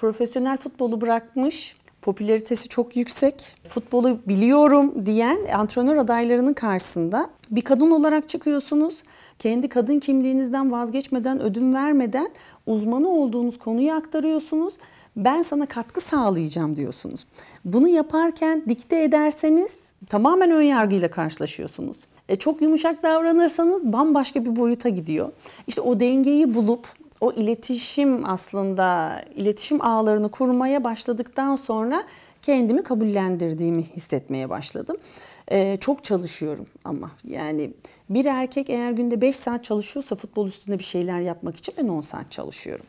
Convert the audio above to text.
profesyonel futbolu bırakmış, popülaritesi çok yüksek, futbolu biliyorum diyen antrenör adaylarının karşısında bir kadın olarak çıkıyorsunuz. Kendi kadın kimliğinizden vazgeçmeden, ödün vermeden uzmanı olduğunuz konuyu aktarıyorsunuz. Ben sana katkı sağlayacağım diyorsunuz. Bunu yaparken dikte ederseniz tamamen ön yargıyla karşılaşıyorsunuz. E, çok yumuşak davranırsanız bambaşka bir boyuta gidiyor. İşte o dengeyi bulup o iletişim aslında iletişim ağlarını kurmaya başladıktan sonra kendimi kabullendirdiğimi hissetmeye başladım. Ee, çok çalışıyorum ama yani bir erkek eğer günde 5 saat çalışıyorsa futbol üstünde bir şeyler yapmak için ben 10 saat çalışıyorum.